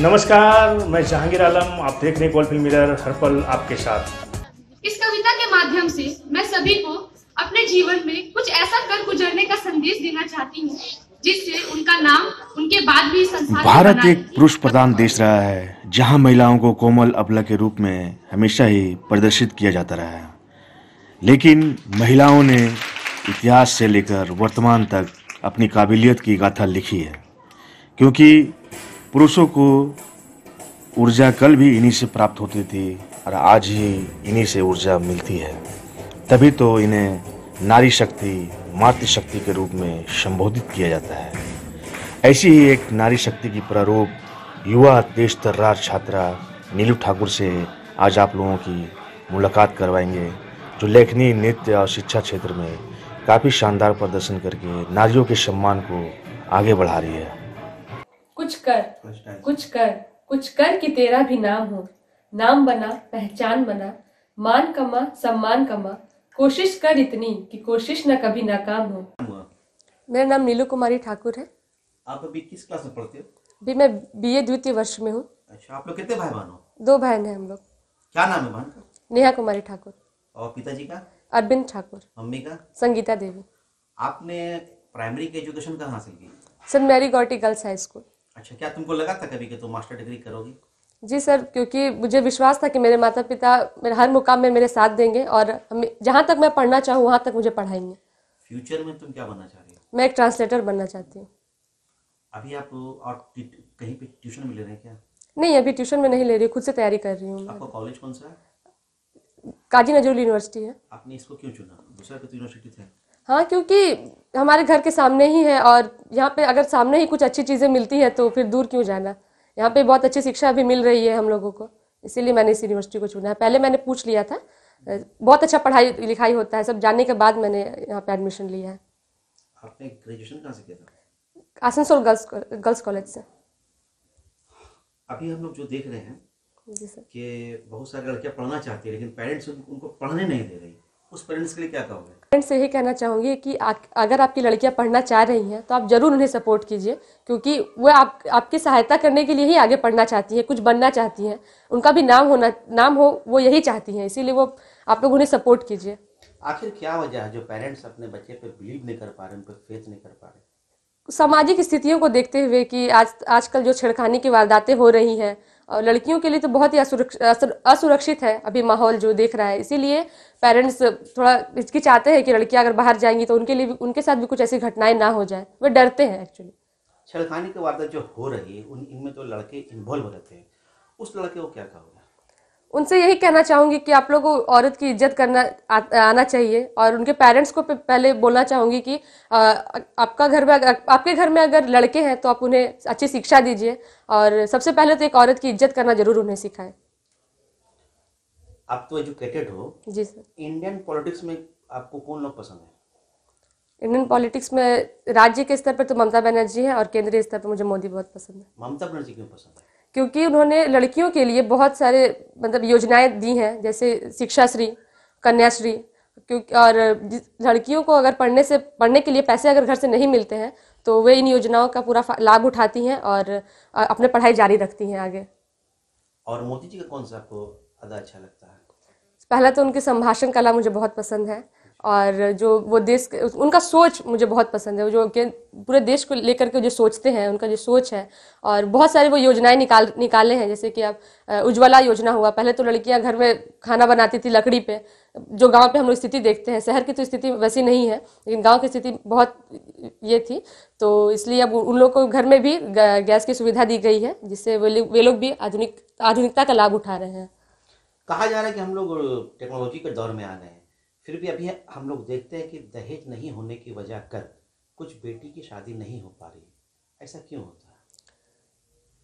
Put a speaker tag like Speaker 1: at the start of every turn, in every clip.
Speaker 1: नमस्कार मैं जहांगीर आलम आप देख रहे हैं मिरर हर पल आपके साथ
Speaker 2: इस कविता के माध्यम से मैं सभी को अपने जीवन में कुछ ऐसा कर गुजरने का संदेश देना चाहती हूँ जिससे उनका नाम उनके बाद भी संसार भारत एक
Speaker 3: पुरुष
Speaker 1: प्रधान देश रहा है जहाँ महिलाओं को कोमल अबला के रूप में हमेशा ही प्रदर्शित किया जाता रहा है लेकिन महिलाओं ने इतिहास से लेकर वर्तमान तक अपनी काबिलियत की गाथा लिखी है क्योंकि पुरुषों को ऊर्जा कल भी इन्हीं से प्राप्त होती थी और आज ही इन्हीं से ऊर्जा मिलती है तभी तो इन्हें नारी शक्ति मातृशक्ति के रूप में संबोधित किया जाता है ऐसी ही एक नारी शक्ति की प्रारूप युवा देश तर्रार छात्रा नीलू ठाकुर से आज आप लोगों की मुलाकात करवाएंगे जो लेखनी नृत्य और शिक्षा क्षेत्र में काफ़ी शानदार प्रदर्शन करके नारियों के सम्मान को आगे बढ़ा रही है
Speaker 2: कुछ कर कुछ कर कुछ कर कि तेरा भी नाम हो नाम बना पहचान बना मान कमा सम्मान कमा कोशिश कर इतनी कि कोशिश ना कभी नाकाम हो मेरा नाम नीलू कुमारी ठाकुर है
Speaker 3: आप अभी किस क्लास में पढ़ते हो
Speaker 2: अभी मैं बीए द्वितीय वर्ष में हूँ अच्छा आप लोग कितने भाई बहन हो दो बहन है हम लोग क्या नाम है बहन नेहा कुमारी ठाकुर
Speaker 3: और पिताजी का
Speaker 2: अरविंद ठाकुर मम्मी का संगीता देवी
Speaker 3: आपने प्राइमरी की एजुकेशन कहाँ से की
Speaker 2: sir Mary Goretti girls high school
Speaker 3: अच्छा क्या तुमको लगा था कभी कि तुम मास्टर डिग्री करोगी
Speaker 2: जी सर क्योंकि मुझे विश्वास था कि मेरे माता पिता मेरे हर मुकाम में मेरे साथ देंगे और जहाँ तक मैं पढ़ना चाहूँ वहाँ तक मुझे पढ़ाएंगे
Speaker 3: फ्यूचर में तुम क्या बनना चाह रही
Speaker 2: हो मैं एक ट्रांसलेटर बनना चाहती हूँ
Speaker 3: अभी आप और कहीं पे ट्यूशन में ले रहे हैं क्या
Speaker 2: नहीं अभी ट्यूशन में नहीं ले रही खुद से तैयारी कर रही हूँ
Speaker 3: आपका कॉलेज कौन सा है
Speaker 2: काजी नजरुल यूनिवर्सिटी है
Speaker 3: आपने इसको क्यों चुना दूसरा तो यूनिवर्सिटी थे
Speaker 2: हाँ क्योंकि हमारे घर के सामने ही है और यहाँ पे अगर सामने ही कुछ अच्छी चीज़ें मिलती है तो फिर दूर क्यों जाना यहाँ पे बहुत अच्छी शिक्षा भी मिल रही है हम लोगों को इसीलिए मैंने इस यूनिवर्सिटी को चुना है पहले मैंने पूछ लिया था बहुत अच्छा पढ़ाई लिखाई होता है सब जानने के बाद मैंने यहाँ पे एडमिशन लिया है
Speaker 3: आपने ग्रेजुएशन कहाँ से किया
Speaker 2: था आसनसोल गर्ल्स गर्ल्स कॉलेज से
Speaker 3: अभी हम लोग जो देख रहे हैं कि बहुत सारी लड़कियाँ पढ़ना चाहती है लेकिन पेरेंट्स उनको पढ़ने नहीं दे रही उस पेरेंट्स के लिए क्या कहोगे
Speaker 2: पेरेंट्स यही कहना चाहूँगी कि आ, अगर आपकी लड़कियाँ पढ़ना चाह रही हैं तो आप जरूर उन्हें सपोर्ट कीजिए क्योंकि वह आप आपकी सहायता करने के लिए ही आगे पढ़ना चाहती हैं कुछ बनना चाहती हैं उनका भी नाम होना नाम हो वो यही चाहती हैं इसीलिए वो आप लोग उन्हें सपोर्ट कीजिए
Speaker 3: आखिर क्या वजह है जो पेरेंट्स अपने बच्चे पे बिलीव नहीं कर पा रहे उन पर फेथ नहीं कर पा रहे
Speaker 2: सामाजिक स्थितियों को देखते हुए कि आज आजकल जो छेड़खानी की वारदातें हो रही हैं और लड़कियों के लिए तो बहुत ही असुरक्षित है अभी माहौल जो देख रहा है इसीलिए पेरेंट्स थोड़ा चाहते हैं कि लड़कियां अगर बाहर जाएंगी तो उनके लिए भी उनके साथ भी कुछ ऐसी घटनाएं ना हो जाए वे डरते हैं एक्चुअली
Speaker 3: छेड़खानी की वारदात जो हो रही है उन इनमें तो लड़के इन्वॉल्व रहते हैं उस लड़के को क्या कहोगे
Speaker 2: उनसे यही कहना चाहूंगी कि आप लोगों को औरत की इज्जत करना आ, आना चाहिए और उनके पेरेंट्स को पहले बोलना चाहूंगी कि आ, आपका घर में आपके घर में अगर लड़के हैं तो आप उन्हें अच्छी शिक्षा दीजिए और सबसे पहले तो एक औरत की इज्जत करना जरूर उन्हें सिखाए
Speaker 3: आप तो एजुकेटेड हो जी सर इंडियन पॉलिटिक्स में आपको कौन लोग पसंद
Speaker 2: है इंडियन पॉलिटिक्स में राज्य के स्तर पर तो ममता बनर्जी है और केंद्रीय स्तर पर मुझे मोदी बहुत पसंद है
Speaker 3: ममता बनर्जी क्यों पसंद है
Speaker 2: क्योंकि उन्होंने लड़कियों के लिए बहुत सारे मतलब योजनाएं दी हैं जैसे शिक्षाश्री कन्याश्री क्योंकि और लड़कियों को अगर पढ़ने से पढ़ने के लिए पैसे अगर घर से नहीं मिलते हैं तो वे इन योजनाओं का पूरा लाभ उठाती हैं और अपने पढ़ाई जारी रखती हैं आगे
Speaker 3: और मोदी जी का कौन सा आपको अच्छा लगता है
Speaker 2: पहला तो उनके संभाषण कला मुझे बहुत पसंद है और जो वो देश उनका सोच मुझे बहुत पसंद है वो जो के पूरे देश को लेकर के जो सोचते हैं उनका जो सोच है और बहुत सारी वो योजनाएं निकाल निकाले हैं जैसे कि अब उज्ज्वला योजना हुआ पहले तो लड़कियां घर में खाना बनाती थी लकड़ी पे जो गांव पे हम लोग स्थिति देखते हैं शहर की तो स्थिति वैसी नहीं है लेकिन गाँव की स्थिति बहुत ये थी तो इसलिए अब उन लोग को घर में भी गैस की सुविधा दी गई है जिससे वे लोग भी आधुनिक आधुनिकता का लाभ उठा रहे हैं
Speaker 3: कहा जा रहा है कि हम लोग टेक्नोलॉजी के दौर में आ गए हैं फिर भी अभी हम लोग देखते हैं कि दहेज नहीं होने की वजह कर कुछ बेटी की शादी नहीं हो पा रही ऐसा क्यों होता है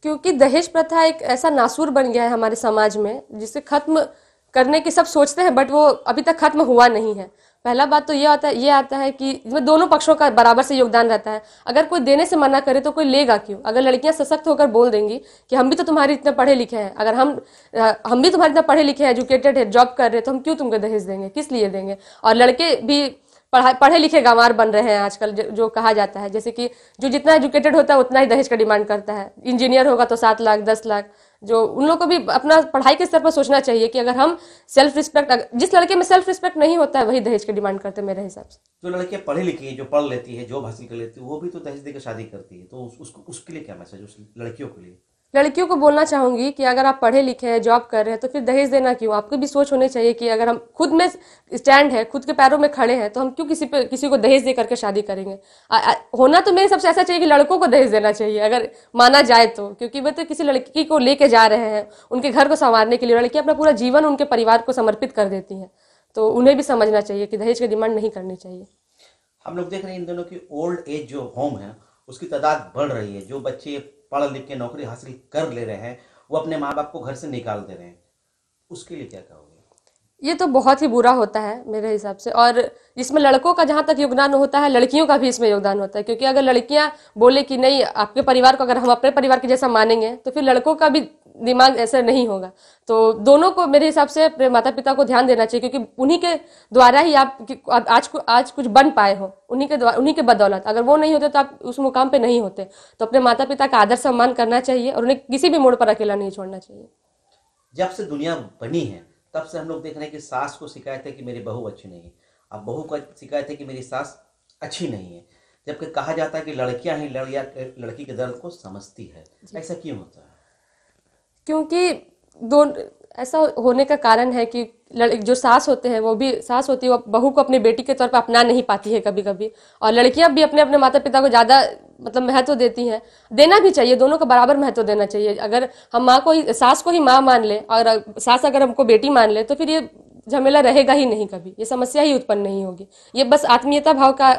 Speaker 2: क्योंकि दहेज प्रथा एक ऐसा नासूर बन गया है हमारे समाज में जिसे खत्म करने की सब सोचते हैं बट वो अभी तक खत्म हुआ नहीं है पहला बात तो ये आता है ये आता है कि इसमें दोनों पक्षों का बराबर से योगदान रहता है अगर कोई देने से मना करे तो कोई लेगा क्यों अगर लड़कियां सशक्त होकर बोल देंगी कि हम भी तो तुम्हारे इतने पढ़े लिखे हैं अगर हम हम भी तुम्हारे इतना पढ़े लिखे हैं एजुकेटेड है जॉब कर रहे हैं तो हम क्यों तुमको दहेज देंगे किस लिए देंगे और लड़के भी पढ़ा पढ़े लिखे गंवार बन रहे हैं आजकल जो कहा जाता है जैसे कि जो जितना एजुकेटेड होता है उतना ही दहेज का डिमांड करता है इंजीनियर होगा तो सात लाख दस लाख जो उन लोग को भी अपना पढ़ाई के स्तर पर सोचना चाहिए कि अगर हम सेल्फ रिस्पेक्ट जिस लड़के में सेल्फ रिस्पेक्ट नहीं होता है वही दहेज के डिमांड करते हैं मेरे हिसाब से
Speaker 3: जो लड़के पढ़ी लिखी है जो पढ़ लेती है जॉब हासिल कर लेती है वो भी तो दहेज देकर शादी करती है तो उस, उसको उसके लिए क्या मैसेज उस लड़कियों के लिए
Speaker 2: लड़कियों को बोलना चाहूंगी कि अगर आप पढ़े लिखे हैं जॉब कर रहे हैं तो फिर दहेज देना क्यों आपको भी सोच होनी चाहिए कि अगर हम खुद में स्टैंड है खुद के पैरों में खड़े हैं तो हम क्यों किसी पे किसी को दहेज दे करके शादी करेंगे आ, आ, होना तो मेरे सबसे ऐसा चाहिए कि लड़कों को दहेज देना चाहिए अगर माना जाए तो क्योंकि वह तो किसी लड़की को लेके जा रहे हैं उनके घर को संवारने के लिए लड़की अपना पूरा जीवन उनके परिवार को समर्पित कर देती है तो उन्हें भी समझना चाहिए कि दहेज की डिमांड नहीं करनी चाहिए
Speaker 3: हम लोग देख रहे हैं इन दोनों की ओल्ड एज जो होम है उसकी तादाद बढ़ रही है जो बच्चे पढ़ लिख के नौकरी हासिल कर ले रहे हैं वो अपने माँ बाप को घर से निकाल दे रहे हैं उसके लिए क्या कहोगे
Speaker 2: ये तो बहुत ही बुरा होता है मेरे हिसाब से और इसमें लड़कों का जहाँ तक योगदान होता है लड़कियों का भी इसमें योगदान होता है क्योंकि अगर लड़कियाँ बोले कि नहीं आपके परिवार को अगर हम अपने परिवार के जैसा मानेंगे तो फिर लड़कों का भी दिमाग ऐसा नहीं होगा तो दोनों को मेरे हिसाब से अपने माता पिता को ध्यान देना चाहिए क्योंकि उन्हीं के द्वारा ही आप आज कुछ आज कुछ बन पाए हो उन्हीं के द्वारा उन्हीं के बदौलत अगर वो नहीं होते तो आप उस मुकाम पे नहीं होते तो अपने माता पिता का आदर सम्मान करना चाहिए और उन्हें किसी भी मोड़ पर अकेला नहीं छोड़ना चाहिए
Speaker 3: जब से दुनिया बनी है तब से हम लोग देख रहे हैं कि सास को शिकायत है कि मेरी बहू अच्छी नहीं है अब बहू को शिकायत है कि मेरी सास अच्छी नहीं है जबकि कहा जाता है कि लड़कियां ही लड़िया लड़की के दर्द को समझती है ऐसा क्यों होता है
Speaker 2: क्योंकि दो ऐसा होने का कारण है कि जो सास होते हैं वो भी सास होती है वो बहू को अपनी बेटी के तौर पर अपना नहीं पाती है कभी कभी और लड़कियां भी अपने अपने माता पिता को ज़्यादा मतलब महत्व देती हैं देना भी चाहिए दोनों को बराबर महत्व देना चाहिए अगर हम माँ को ही सास को ही माँ मान लें और सास अगर हमको बेटी मान ले तो फिर ये झमेला रहेगा ही नहीं कभी ये समस्या ही उत्पन्न नहीं होगी ये बस आत्मीयता भाव का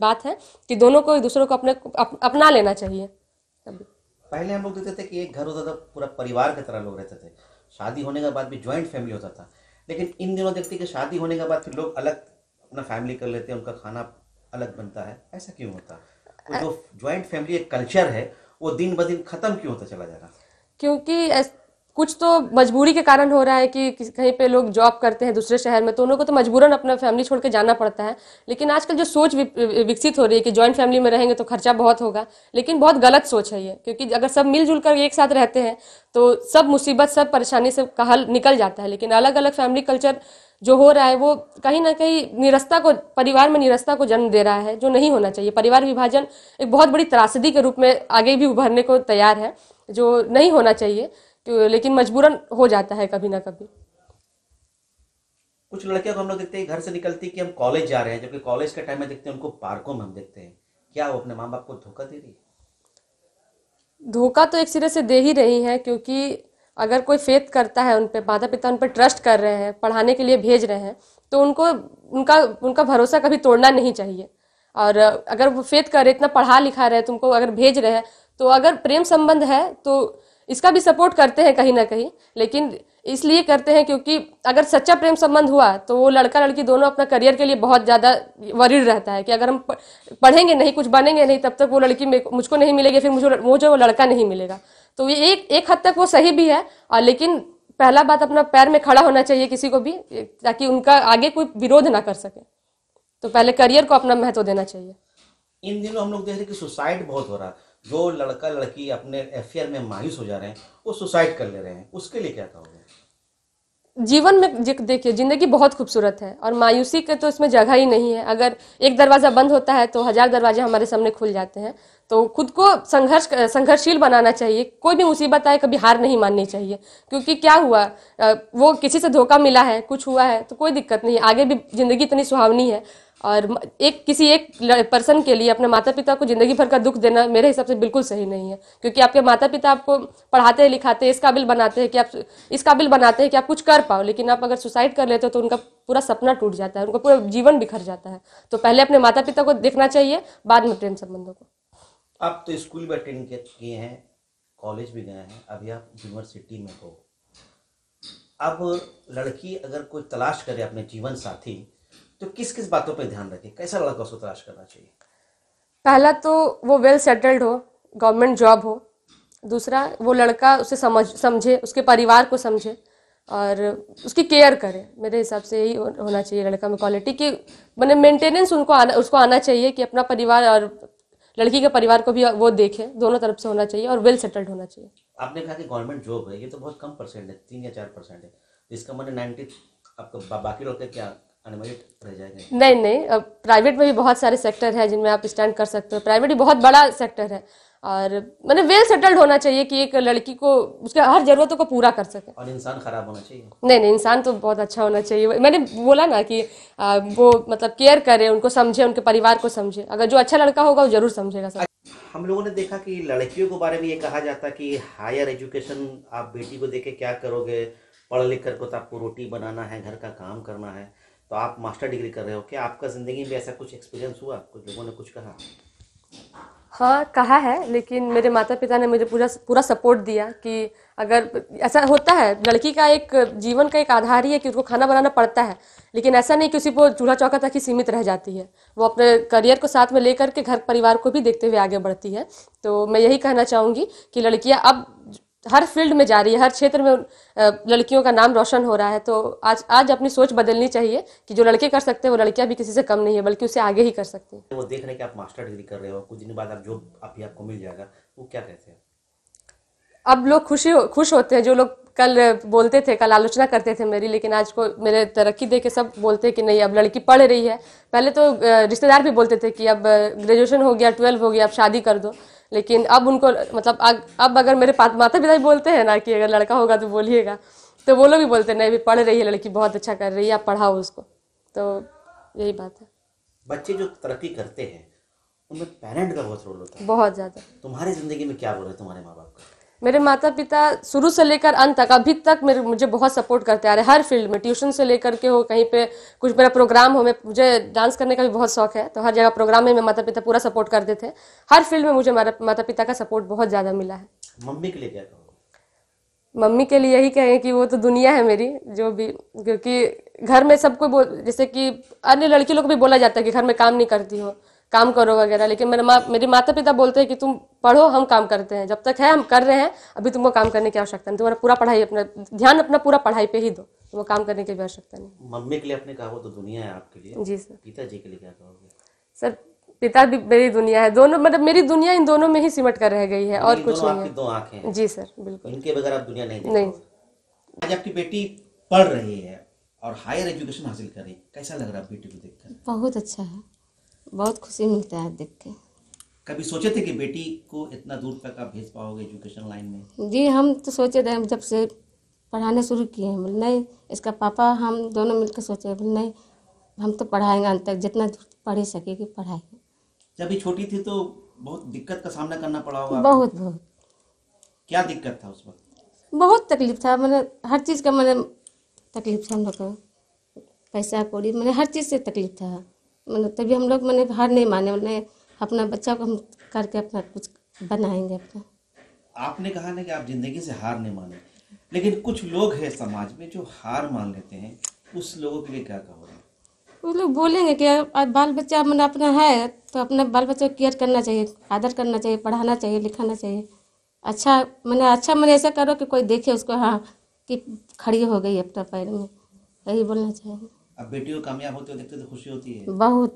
Speaker 2: बात है कि दोनों को दूसरों को अपने अपना लेना चाहिए
Speaker 3: पहले हम लोग देखते थे कि एक घर होता था पूरा परिवार की तरह लोग रहते थे शादी होने के बाद भी ज्वाइंट फैमिली होता था लेकिन इन दिनों देखते कि शादी होने के बाद फिर लोग अलग अपना फैमिली कर लेते हैं उनका खाना अलग बनता है ऐसा क्यों होता है तो जो ज्वाइंट फैमिली एक कल्चर है वो दिन ब दिन खत्म क्यों होता चला जा रहा
Speaker 2: क्योंकि कुछ तो मजबूरी के कारण हो रहा है कि कहीं पे लोग जॉब करते हैं दूसरे शहर में तो उन लोगों को तो मजबूरन अपना फैमिली छोड़ के जाना पड़ता है लेकिन आजकल जो सोच विकसित हो रही है कि जॉइंट फैमिली में रहेंगे तो खर्चा बहुत होगा लेकिन बहुत गलत सोच है ये क्योंकि अगर सब मिलजुल कर एक साथ रहते हैं तो सब मुसीबत सब परेशानी से कहा हल निकल जाता है लेकिन अलग अलग फैमिली कल्चर जो हो रहा है वो कहीं ना कहीं निरस्ता को परिवार में निरस्ता को जन्म दे रहा है जो नहीं होना चाहिए परिवार विभाजन एक बहुत बड़ी त्रासदी के रूप में आगे भी उभरने को तैयार है जो नहीं होना चाहिए तो लेकिन मजबूरन हो जाता है कभी ना कभी
Speaker 3: कुछ लड़कियों को हम लोग देखते हैं घर से निकलती कि हम कॉलेज जा रहे हैं जबकि कॉलेज का टाइम में देखते हैं उनको पार्कों में हम देखते हैं क्या वो अपने माँ बाप को धोखा दे रही है
Speaker 2: धोखा तो एक सिरे से दे ही रही है क्योंकि अगर कोई फेत करता है उन पर माता पिता उन पर ट्रस्ट कर रहे हैं पढ़ाने के लिए भेज रहे हैं तो उनको उनका उनका भरोसा कभी तोड़ना नहीं चाहिए और अगर वो फेत कर रहे इतना पढ़ा लिखा रहे तुमको अगर भेज रहे हैं तो अगर प्रेम संबंध है तो इसका भी सपोर्ट करते हैं कहीं ना कहीं लेकिन इसलिए करते हैं क्योंकि अगर सच्चा प्रेम संबंध हुआ तो वो लड़का लड़की दोनों अपना करियर के लिए बहुत ज़्यादा वरीड रहता है कि अगर हम पढ़ेंगे नहीं कुछ बनेंगे नहीं तब तक वो लड़की मुझको नहीं मिलेगी फिर मुझे मुझे वो लड़का नहीं मिलेगा तो ये एक एक हद तक वो सही भी है और लेकिन पहला बात अपना पैर में खड़ा होना चाहिए किसी को भी ताकि उनका आगे कोई विरोध ना कर सके तो पहले करियर को अपना महत्व देना चाहिए
Speaker 3: इन दिनों हम लोग देख रहे हैं कि सुसाइड बहुत हो रहा है जो लड़का लड़की अपने अफेयर में मायूस हो जा रहे हैं वो सुसाइड कर ले रहे हैं उसके लिए क्या कहोगे
Speaker 2: जीवन में देखिए जिंदगी बहुत खूबसूरत है और मायूसी के तो इसमें जगह ही नहीं है अगर एक दरवाजा बंद होता है तो हजार दरवाजे हमारे सामने खुल जाते हैं तो खुद को संघर्ष संघर्षशील बनाना चाहिए कोई भी मुसीबत आए कभी हार नहीं माननी चाहिए क्योंकि क्या हुआ वो किसी से धोखा मिला है कुछ हुआ है तो कोई दिक्कत नहीं आगे भी जिंदगी इतनी सुहावनी है और एक किसी एक पर्सन के लिए अपने माता पिता को जिंदगी भर का दुख देना मेरे हिसाब से बिल्कुल सही नहीं है क्योंकि आपके माता पिता आपको पढ़ाते हैं लिखाते हैं इस काबिल बनाते हैं कि आप इस काबिल बनाते हैं कि आप कुछ कर पाओ लेकिन आप अगर सुसाइड कर लेते हो तो उनका पूरा सपना टूट जाता है उनका पूरा जीवन बिखर जाता है तो पहले अपने माता पिता को देखना चाहिए बाद
Speaker 4: में प्रेम संबंधों को
Speaker 3: आप तो स्कूल भी अटेंड किए हैं कॉलेज भी गए हैं अभी आप यूनिवर्सिटी में हो अब लड़की अगर कोई तलाश करे अपने जीवन साथी तो किस किस बातों पर ध्यान रखें कैसा लड़का उसको तलाश करना चाहिए
Speaker 2: पहला तो वो वेल सेटल्ड हो गवर्नमेंट जॉब हो दूसरा वो लड़का उसे समझ समझे उसके परिवार को समझे और उसकी केयर करे मेरे हिसाब से यही होना चाहिए लड़का में क्वालिटी की मैंने मेंटेनेंस उनको आना उसको आना चाहिए कि अपना परिवार और लड़की के परिवार को भी वो देखे दोनों तरफ से होना चाहिए और वेल सेटल्ड होना चाहिए
Speaker 3: आपने कहा कि गवर्नमेंट जॉब है ये तो बहुत कम परसेंट है तीन या चार परसेंट है इसका मैंने नाइन्टी आपका बाकी लोग क्या नहीं
Speaker 2: नहीं अब प्राइवेट में भी बहुत सारे सेक्टर है जिनमें आप स्टैंड कर सकते हो प्राइवेट भी बहुत बड़ा सेक्टर है और मैंने वेल सेटल्ड होना चाहिए कि एक लड़की को उसके हर जरूरतों को पूरा कर सके
Speaker 3: और इंसान खराब होना चाहिए
Speaker 2: नहीं नहीं इंसान तो बहुत अच्छा होना चाहिए मैंने बोला ना कि आ, वो मतलब केयर करे उनको समझे उनके परिवार को समझे अगर जो अच्छा लड़का होगा वो जरूर समझेगा सर हम लोगों ने
Speaker 3: देखा कि लड़कियों के बारे में ये कहा जाता कि हायर एजुकेशन आप बेटी को देके क्या करोगे पढ़ लिख कर को तो आपको रोटी बनाना है घर का काम करना है तो आप मास्टर डिग्री कर रहे हो क्या आपका ज़िंदगी में ऐसा कुछ एक्सपीरियंस हुआ कुछ लोगों ने कुछ कहा
Speaker 2: हाँ कहा है लेकिन मेरे माता पिता ने मुझे पूरा पूरा सपोर्ट दिया कि अगर ऐसा होता है लड़की का एक जीवन का एक आधार ही है कि उसको खाना बनाना पड़ता है लेकिन ऐसा नहीं कि उसी को चूल्हा चौका तक ही सीमित रह जाती है वो अपने करियर को साथ में लेकर के घर परिवार को भी देखते हुए आगे बढ़ती है तो मैं यही कहना चाहूँगी कि लड़कियाँ अब हर फील्ड में जा रही है हर क्षेत्र में लड़कियों का नाम रोशन हो रहा है तो आज आज अपनी सोच बदलनी चाहिए कि जो लड़के कर सकते हैं वो लड़कियां भी किसी से कम नहीं है बल्कि उसे आगे ही कर सकती
Speaker 3: हैं वो देख रहे हैं कि आप मास्टर डिग्री कर रहे हो कुछ दिन बाद आप जो अभी आपको मिल जाएगा वो क्या कहते हैं
Speaker 2: अब लोग खुशी खुश होते हैं जो लोग कल बोलते थे कल आलोचना करते थे मेरी लेकिन आज को मेरे तरक्की दे के सब बोलते कि नहीं अब लड़की पढ़ रही है पहले तो रिश्तेदार भी बोलते थे कि अब ग्रेजुएशन हो गया ट्वेल्व हो गया अब शादी कर दो लेकिन अब उनको मतलब अब अगर मेरे माता पिता भी बोलते हैं ना कि अगर लड़का होगा तो बोलिएगा तो वो लोग भी बोलते हैं नहीं पढ़ रही है लड़की बहुत अच्छा कर रही है आप पढ़ाओ उसको तो यही बात है
Speaker 3: बच्चे जो तरक्की करते हैं उनमें पेरेंट का बहुत रोल होता है बहुत ज़्यादा तुम्हारी ज़िंदगी में क्या रोल है तुम्हारे माँ बाप का
Speaker 2: मेरे माता पिता शुरू से लेकर अंत तक अभी तक मेरे मुझे बहुत सपोर्ट करते आ रहे हर फील्ड में ट्यूशन से लेकर के हो कहीं पे कुछ मेरा प्रोग्राम हो मैं मुझे डांस करने का भी बहुत शौक है तो हर जगह प्रोग्राम में मेरे माता पिता पूरा सपोर्ट करते थे हर फील्ड में मुझे माता पिता का सपोर्ट बहुत ज़्यादा मिला है मम्मी के लिए क्या मम्मी के लिए यही कहें कि वो तो दुनिया है मेरी जो भी क्योंकि घर में सबको जैसे कि अन्य लड़की लोग भी बोला जाता है कि घर में काम नहीं करती हो काम करो वगैरह लेकिन मेरे माँ मेरे माता पिता बोलते हैं कि तुम पढ़ो हम काम करते हैं जब तक है हम कर रहे हैं अभी तुमको काम करने की आवश्यकता नहीं तुम्हारा पूरा पढ़ाई अपना ध्यान अपना पूरा पढ़ाई पे ही दो तुमको काम करने की भी आवश्यकता नहीं
Speaker 3: मम्मी के लिए अपने कहा तो दुनिया है आपके लिए जी सर पिताजी के लिए क्या कहोगे
Speaker 2: सर पिता भी मेरी दुनिया है दोनों मतलब मेरी दुनिया इन दोनों में ही सिमट कर रह गई है और कुछ नहीं है दो आंखें जी सर बिल्कुल इनके बगैर आप दुनिया नहीं
Speaker 3: नहीं आज आपकी बेटी पढ़ रही है और हायर एजुकेशन हासिल कर रही है कैसा लग रहा है बेटी को
Speaker 4: देखकर बहुत अच्छा है बहुत खुशी मिलता है देख के
Speaker 3: कभी सोचे थे कि बेटी को इतना दूर तक आप भेज पाओगे एजुकेशन लाइन में
Speaker 4: जी हम तो सोचे थे जब से पढ़ाने शुरू किए हैं नहीं इसका पापा हम दोनों मिलकर सोचे नहीं हम तो पढ़ाएंगे अंत तक जितना पढ़ सके कि पढ़ाएंगे
Speaker 3: जब छोटी थी तो बहुत दिक्कत का सामना करना पड़ा होगा बहुत बहुत क्या दिक्कत था उस वक्त
Speaker 4: बहुत तकलीफ था मैंने मतलब हर चीज़ का मैंने मतलब तकलीफ था हम लोग को पैसा कौड़ी मैंने मतलब हर चीज़ से तकलीफ था मतलब तभी हम लोग मैंने हार नहीं माने मैंने अपना बच्चा को हम करके अपना कुछ बनाएंगे अपना
Speaker 3: आपने कहा ना कि आप जिंदगी से हार नहीं माने लेकिन कुछ लोग हैं समाज में जो हार मान लेते हैं उस लोगों के लिए क्या कहोगे
Speaker 4: वो लोग बोलेंगे कि आज बाल बच्चा मैंने अपना है तो अपना बाल बच्चे को केयर करना चाहिए आदर करना चाहिए पढ़ाना चाहिए लिखाना चाहिए अच्छा मैंने अच्छा मैंने ऐसा करो कि कोई देखे उसको हाँ कि खड़ी हो गई अपना पैर में यही बोलना चाहिए
Speaker 3: अब बेटी को कामयाब होते हुए देखते तो खुशी होती है
Speaker 4: बहुत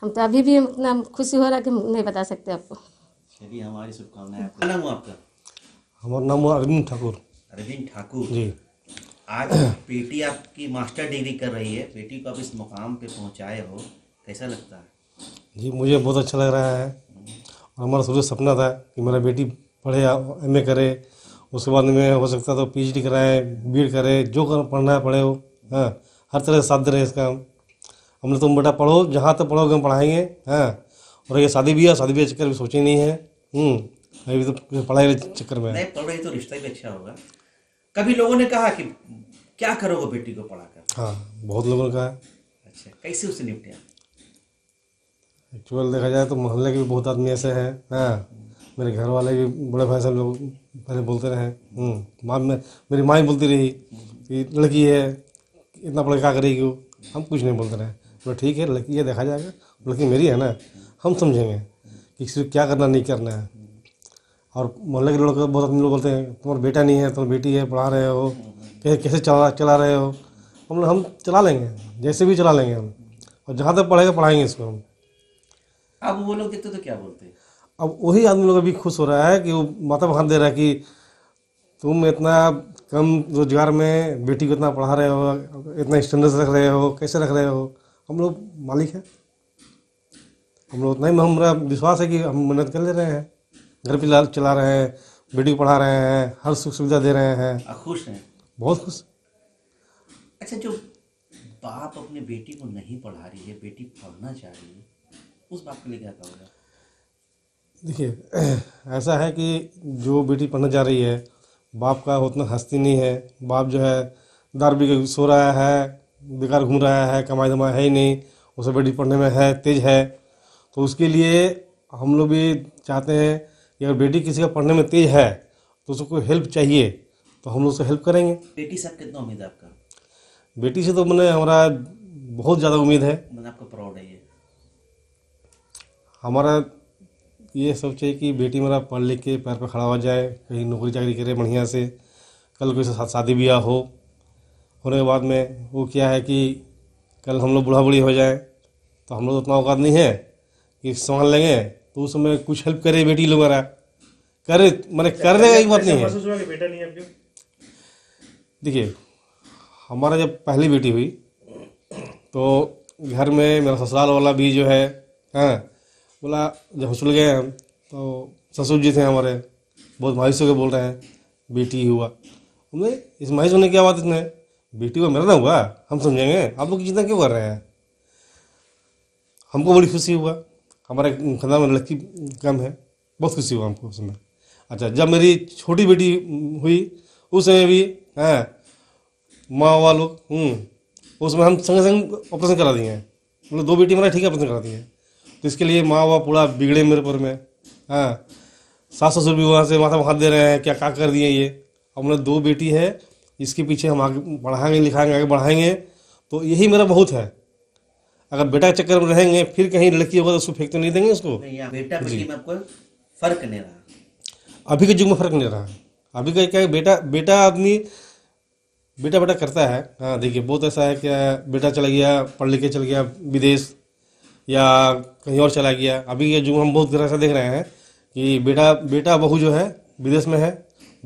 Speaker 4: हम तो अभी भी इतना खुशी हो रहा कि नहीं बता सकते आपको
Speaker 3: चलिए हमारी शुभकामनाएं आपको नाम हुआ आपका हमारा नाम
Speaker 1: हुआ अरविंद ठाकुर
Speaker 3: अरविंद ठाकुर जी आज बेटी आपकी मास्टर डिग्री कर रही है बेटी को आप इस मुकाम पे पहुंचाए हो कैसा लगता
Speaker 1: है जी मुझे बहुत अच्छा लग रहा है और हमारा शुरू सपना था कि मेरा बेटी पढ़े एम ए करे उसके बाद में हो सकता तो पी एच डी कराए बी एड करे जो कर पढ़ना है पढ़े हो हाँ हर तरह से साथ दे रहे इसका हम हमने तुम तो बेटा पढ़ो जहाँ तक पढ़ोगे हम पढ़ाएंगे हाँ और ये शादी भी है शादी भी चक्कर भी सोचे नहीं है हम्म, अभी तो पढ़ाई के चक्कर में
Speaker 3: पढ़ाई तो रिश्ता भी अच्छा होगा कभी लोगों ने कहा कि क्या करोगे बेटी को कर
Speaker 1: हाँ बहुत लोगों ने कहा
Speaker 3: अच्छा कैसे उससे निपटे
Speaker 1: एक्चुअल देखा जाए तो मोहल्ले के भी बहुत आदमी ऐसे हैं हाँ मेरे घर वाले भी बड़े भाई साहब लोग पहले बोलते रहे माँ हम्म। मेरी माँ ही बोलती रही कि लड़की है इतना पढ़ क्या करेगी वो हम कुछ नहीं बोलते रहे बोले ठीक है लड़की ये देखा जाएगा लड़की मेरी है ना हम समझेंगे कि किसी को क्या करना नहीं करना है और मोहल्ले के लोग बहुत आदमी लोग बोलते हैं तुम्हारा बेटा नहीं है तुम्हारी बेटी है पढ़ा रहे हो कैसे कैसे चला चला रहे हो हम हम चला लेंगे जैसे भी चला लेंगे हम और जहाँ तक पढ़ेगा पढ़ाएंगे इसको हम
Speaker 3: अब वो लोग कितने तो क्या बोलते हैं
Speaker 1: अब वही आदमी लोग अभी खुश हो रहा है कि वो माता हाथ दे रहा है कि तुम इतना कम रोजगार में बेटी को इतना पढ़ा रहे हो इतना स्टैंडर्ड रख रहे हो कैसे रख रहे हो हम लोग मालिक हैं हम लोग उतना ही हमारा विश्वास है कि हम मेहनत कर ले रहे हैं घर पे चला रहे हैं बेटी को पढ़ा रहे हैं हर सुख सुविधा दे रहे हैं खुश हैं बहुत खुश
Speaker 4: अच्छा जो
Speaker 3: बाप अपने बेटी को नहीं पढ़ा रही है बेटी पढ़ना चाह रही है उस बात के लिए क्या कहूँगा
Speaker 1: देखिए ऐसा है कि जो बेटी पढ़ना जा रही है बाप का उतना हस्ती नहीं है बाप जो है दर भी सो रहा है बेकार घूम रहा है कमाई धमाई है ही नहीं उसे बेटी पढ़ने में है तेज है तो उसके लिए हम लोग भी चाहते हैं कि अगर बेटी किसी का पढ़ने में तेज है तो उसको हेल्प चाहिए तो हम लोग उसको हेल्प करेंगे
Speaker 3: बेटी से कितना उम्मीद है आपका
Speaker 1: बेटी से तो मैंने हमारा बहुत ज़्यादा उम्मीद है
Speaker 3: मैंने आपका प्राउड है ये
Speaker 1: हमारा ये सब चाहिए कि बेटी मेरा पढ़ लिख के पैर पर खड़ा हो जाए कहीं नौकरी चाकरी करे बढ़िया से कल कोई शादी ब्याह हो होने के बाद में वो क्या है कि कल हम लोग बूढ़ा बूढ़ी हो जाए तो हम लोग उतना औकात नहीं है कि संभाल लेंगे तो उस समय कुछ हेल्प करे बेटी लोग मेरा करे मैंने अच्छा, करने का एक बात नहीं है देखिए हमारा जब पहली बेटी हुई तो घर में मेरा ससुराल वाला भी जो है हाँ बोला जब हॉस्पिटल गए हम तो ससुर जी थे हमारे बहुत मायूस होकर बोल रहे हैं बेटी हुआ हमने इस मायूस होने की आवाज़ इतने बेटी हुआ मेरा ना हुआ हम समझेंगे आप लोग चिंता क्यों कर रहे हैं हमको बड़ी खुशी हुआ हमारे खानदान में लड़की कम है बहुत खुशी हुआ हमको उस समय अच्छा जब मेरी छोटी बेटी हुई उस समय भी हैं माँ वालों हम्म, उसमें हम संग संग ऑपरेशन करा दिए हैं मतलब दो बेटी हमारे ठीक है ऑपरेशन करा दिए हैं तो इसके लिए माँ बाप पूरा बिगड़े मेरे पर में हाँ सास ससुर भी वहाँ से माथा हाथ दे रहे हैं क्या क्या कर दिए ये हमने दो बेटी है इसके पीछे हम आगे पढ़ाएंगे लिखाएंगे आगे बढ़ाएंगे तो यही मेरा बहुत है अगर बेटा के चक्कर में रहेंगे फिर कहीं लड़की होगा तो उसको फेंक तो नहीं देंगे उसको
Speaker 3: नहीं बेटा बेटी में आपको फर्क नहीं रहा
Speaker 1: अभी के युग में फर्क नहीं रहा अभी का क्या बेटा बेटा आदमी बेटा बेटा करता है हाँ देखिए बहुत ऐसा है क्या बेटा चला गया पढ़ लिख के चल गया विदेश या कहीं और चला गया अभी ये जो हम बहुत तरह से देख रहे हैं कि बेटा बेटा बहू जो है विदेश में है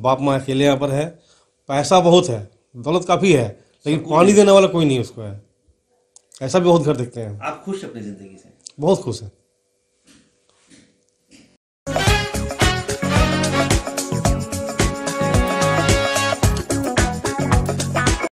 Speaker 1: बाप माँ अकेले यहाँ पर है पैसा बहुत है दौलत काफ़ी है लेकिन पानी देने वाला कोई नहीं उसको है ऐसा भी बहुत घर देखते हैं
Speaker 3: आप खुश अपनी ज़िंदगी से
Speaker 1: बहुत खुश हैं